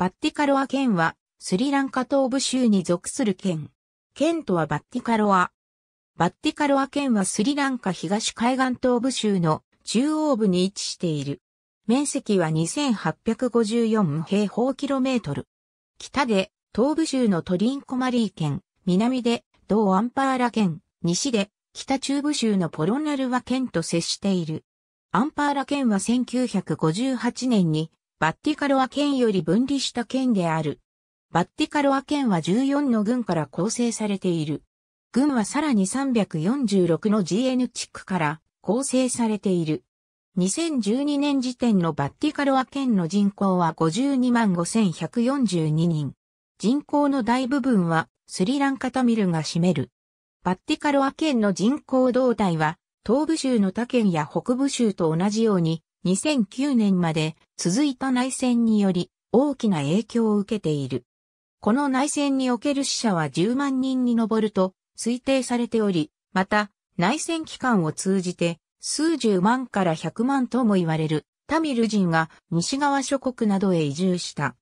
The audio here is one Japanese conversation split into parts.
バッティカロア県は、スリランカ東部州に属する県。県とはバッティカロア。バッティカロア県はスリランカ東海岸東部州の中央部に位置している。面積は2854平方キロメートル。北で東部州のトリンコマリー県、南で同アンパーラ県、西で北中部州のポロナルワ県と接している。アンパーラ県は1958年にバッティカロア県より分離した県である。バッティカロア県は14の郡から構成されている。郡はさらに346の GN 地区から構成されている。2012年時点のバッティカロア県の人口は52万5142人。人口の大部分はスリランカタミルが占める。バッティカロア県の人口動態は東部州の他県や北部州と同じように2009年まで続いた内戦により大きな影響を受けている。この内戦における死者は10万人に上ると推定されており、また内戦期間を通じて数十万から百万とも言われるタミル人が西側諸国などへ移住した。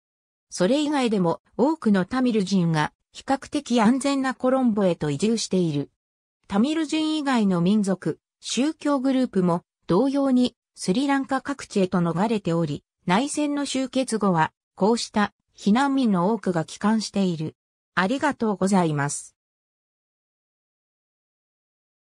それ以外でも多くのタミル人が比較的安全なコロンボへと移住している。タミル人以外の民族、宗教グループも同様にスリランカ各地へと逃れており、内戦の終結後は、こうした避難民の多くが帰還している。ありがとうございます。